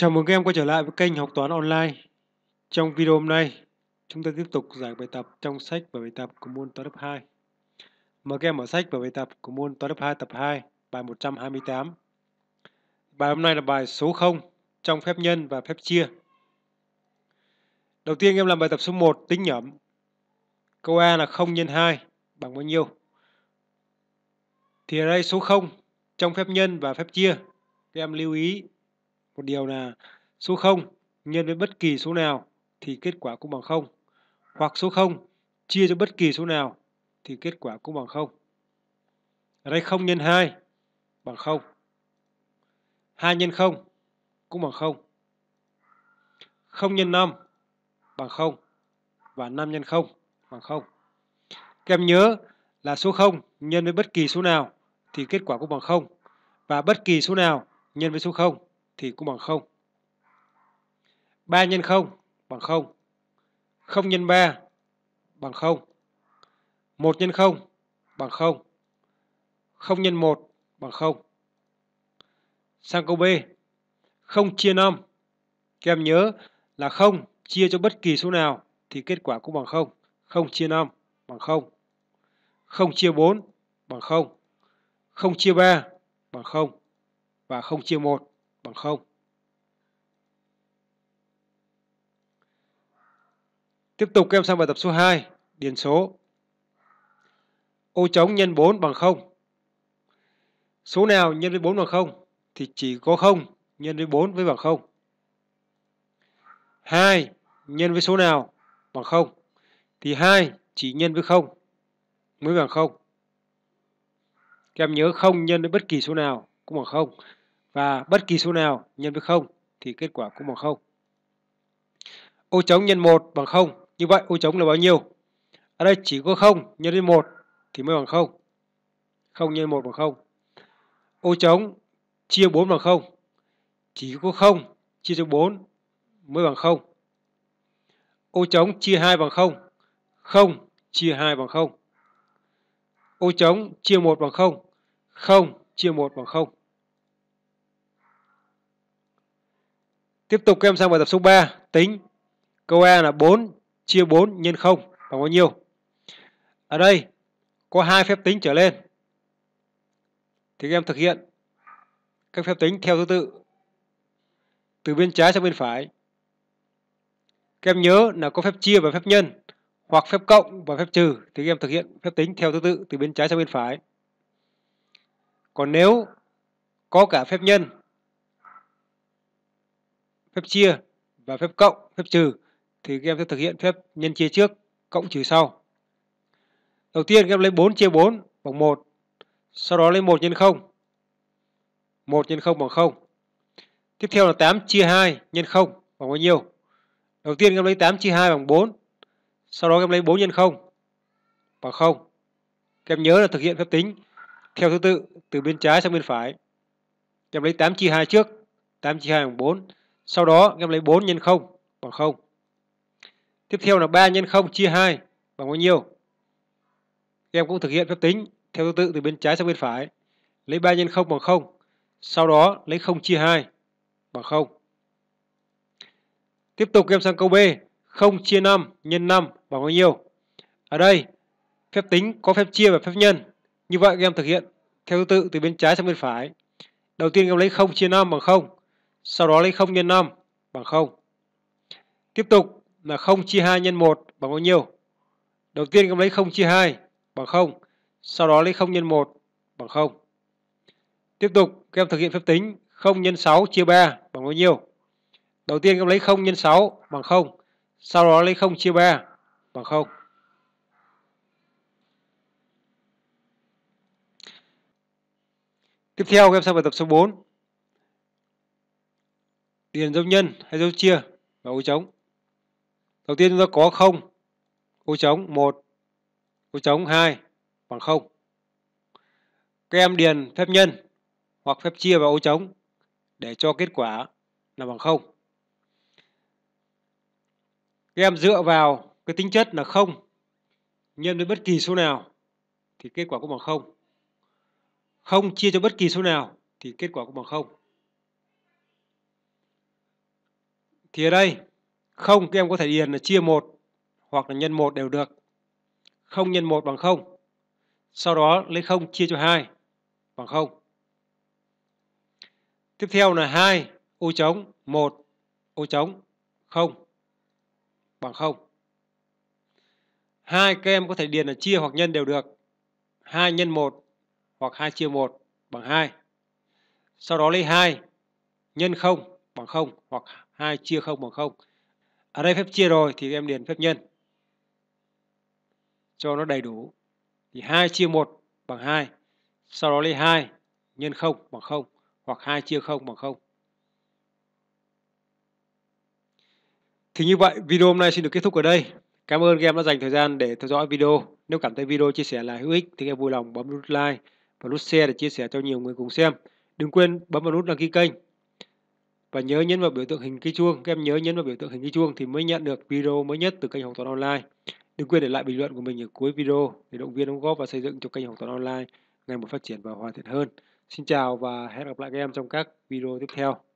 Chào mừng các em quay trở lại với kênh học toán online. Trong video hôm nay, chúng ta tiếp tục giải bài tập trong sách và bài tập của môn toán lớp 2. Mời các em mở sách và bài tập của môn toán lớp 2 tập 2, bài 128. Bài hôm nay là bài số 0 trong phép nhân và phép chia. Đầu tiên em làm bài tập số 1 tính nhẩm. Câu A là 0 nhân 2 bằng bao nhiêu? Thì ở đây số 0 trong phép nhân và phép chia. Các em lưu ý một điều là số 0 nhân với bất kỳ số nào thì kết quả cũng bằng 0 hoặc số 0 chia cho bất kỳ số nào thì kết quả cũng bằng 0. Ở đây 0 nhân 2 bằng 0. 2 nhân 0 cũng bằng 0. 0 nhân 5 bằng 0 và 5 nhân 0 bằng 0. Các em nhớ là số 0 nhân với bất kỳ số nào thì kết quả cũng bằng 0 và bất kỳ số nào nhân với số 0 thì cũng bằng 0. 3 nhân 0 bằng 0. 0 nhân 3 bằng 0. 1 nhân 0 bằng 0. 0 nhân 1 bằng 0. Sang câu B. 0 chia 5. Các em nhớ là 0 chia cho bất kỳ số nào thì kết quả cũng bằng 0. 0 chia 5 bằng 0. 0 chia 4 bằng 0. 0 chia 3 bằng 0 và 0 chia 1 bằng 0. Tiếp tục các em sang bài tập số 2, điền số. Ô trống nhân 4 bằng 0. Số nào nhân với 4 bằng 0 thì chỉ có 0 nhân với 4 với bằng 0. 2 nhân với số nào bằng 0 thì 2 chỉ nhân với 0 mới bằng 0. Các em nhớ 0 nhân với bất kỳ số nào cũng bằng 0 và bất kỳ số nào nhân với 0 thì kết quả cũng bằng 0. Ô trống nhân 1 bằng 0. Như vậy ô trống là bao nhiêu? Ở đây chỉ có 0 nhân với 1 thì mới bằng 0. 0 nhân 1 bằng 0. Ô trống chia 4 bằng 0. Chỉ có 0 chia cho 4 mới bằng 0. Ô trống chia 2 bằng 0. 0 chia 2 bằng 0. Ô trống chia 1 bằng 0. 0 chia 1 bằng 0. Tiếp tục em sang bài tập số 3, tính. Câu A là 4 chia 4 nhân 0 bằng bao nhiêu? Ở đây có hai phép tính trở lên. Thì các em thực hiện các phép tính theo thứ tự từ bên trái sang bên phải. Các em nhớ là có phép chia và phép nhân hoặc phép cộng và phép trừ thì các em thực hiện phép tính theo thứ tự từ bên trái sang bên phải. Còn nếu có cả phép nhân phép chia và phép cộng, phép trừ thì các em sẽ thực hiện phép nhân chia trước, cộng trừ sau. Đầu tiên các em lấy 4 chia 4 bằng 1, sau đó lấy 1 nhân 0. 1 nhân 0 bằng 0. Tiếp theo là 8 chia 2 nhân 0 bằng bao nhiêu? Đầu tiên các em lấy 8 chia 2 bằng 4, sau đó các em lấy 4 nhân 0 bằng 0. Các em nhớ là thực hiện phép tính theo thứ tự từ bên trái sang bên phải. Các em lấy 8 chia 2 trước, 8 chia 2 bằng 4 sau đó em lấy 4 nhân 0 bằng 0. Tiếp theo là 3 nhân 0 chia 2 bằng bao nhiêu? Em cũng thực hiện phép tính theo thứ tự từ bên trái sang bên phải. Lấy 3 nhân 0 bằng 0. Sau đó lấy 0 chia 2 bằng 0. Tiếp tục em sang câu B. 0 chia 5 nhân 5 bằng bao nhiêu? Ở đây phép tính có phép chia và phép nhân. Như vậy các em thực hiện theo thứ tự từ bên trái sang bên phải. Đầu tiên em lấy 0 chia 5 bằng 0 sau đó lấy 0 nhân 5 bằng 0. Tiếp tục là 0 chia 2 nhân 1 bằng bao nhiêu? Đầu tiên các lấy 0 chia 2 bằng 0, sau đó lấy 0 nhân 1 bằng 0. Tiếp tục các em thực hiện phép tính 0 nhân 6 chia 3 bằng bao nhiêu? Đầu tiên các lấy 0 nhân 6 bằng 0, sau đó lấy 0 chia 3 bằng 0. Tiếp theo các em sang bài tập số 4 điền dấu nhân hay dấu chia và ô trống. Đầu tiên chúng ta có 0, ô trống 1, ô trống 2 bằng 0. Các em điền phép nhân hoặc phép chia vào ô trống để cho kết quả là bằng 0. Các em dựa vào cái tính chất là 0 nhân với bất kỳ số nào thì kết quả cũng bằng 0. 0 chia cho bất kỳ số nào thì kết quả cũng bằng 0. Thì ở đây không các em có thể điền là chia 1 hoặc là nhân 1 đều được. Không nhân 1 bằng 0. Sau đó lấy 0 chia cho 2 bằng 0. Tiếp theo là 2 ô trống 1 ô trống 0 bằng 0. Hai các em có thể điền là chia hoặc nhân đều được. 2 nhân 1 hoặc 2 chia 1 bằng 2. Sau đó lấy 2 nhân 0 bằng 0 hoặc 2 chia 0 bằng 0. Ở à, đây phép chia rồi thì em điền phép nhân cho nó đầy đủ. Thì 2 chia 1 bằng 2, sau đó lấy 2 nhân 0 bằng 0 hoặc 2 chia 0 bằng 0. Thì như vậy video hôm nay xin được kết thúc ở đây. Cảm ơn các em đã dành thời gian để theo dõi video. Nếu cảm thấy video chia sẻ là hữu ích thì em vui lòng bấm nút like và nút share để chia sẻ cho nhiều người cùng xem. Đừng quên bấm vào nút đăng ký kênh và nhớ nhấn vào biểu tượng hình cây chuông các em nhớ nhấn vào biểu tượng hình cây chuông thì mới nhận được video mới nhất từ kênh học toán online đừng quên để lại bình luận của mình ở cuối video để động viên đóng góp và xây dựng cho kênh học toán online ngày một phát triển và hoàn thiện hơn xin chào và hẹn gặp lại các em trong các video tiếp theo